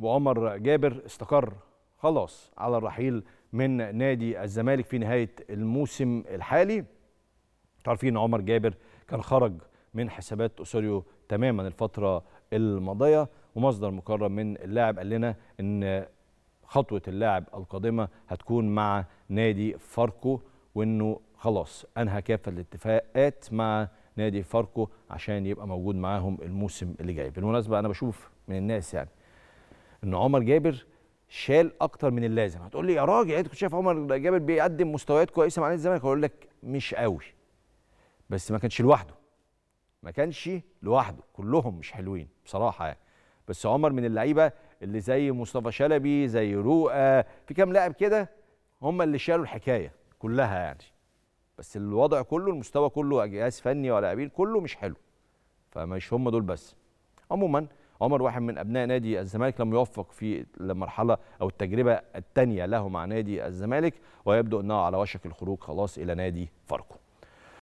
وعمر جابر استقر خلاص على الرحيل من نادي الزمالك في نهايه الموسم الحالي عارفين عمر جابر كان خرج من حسابات اسوريو تماما الفتره الماضيه ومصدر مقرب من اللاعب قال لنا ان خطوه اللاعب القادمه هتكون مع نادي فاركو وانه خلاص انهى كافه الاتفاقات مع نادي فاركو عشان يبقى موجود معاهم الموسم اللي جاي بالمناسبه انا بشوف من الناس يعني ان عمر جابر شال اكتر من اللازم هتقول لي يا راجل يعني انت كنت شايف عمر جابر بيقدم مستويات كويسه مع نادي الزمالك هقول لك مش قوي بس ما كانش لوحده ما كانش لوحده كلهم مش حلوين بصراحه يعني بس عمر من اللعيبه اللي زي مصطفى شلبي زي رؤى في كام لاعب كده هم اللي شالوا الحكايه كلها يعني بس الوضع كله المستوى كله جهاز فني ولاعبين كله مش حلو فمش هم دول بس عموما عمر واحد من ابناء نادي الزمالك لم يوفق في المرحله او التجربه الثانيه له مع نادي الزمالك ويبدو انه على وشك الخروج خلاص الى نادي فاركو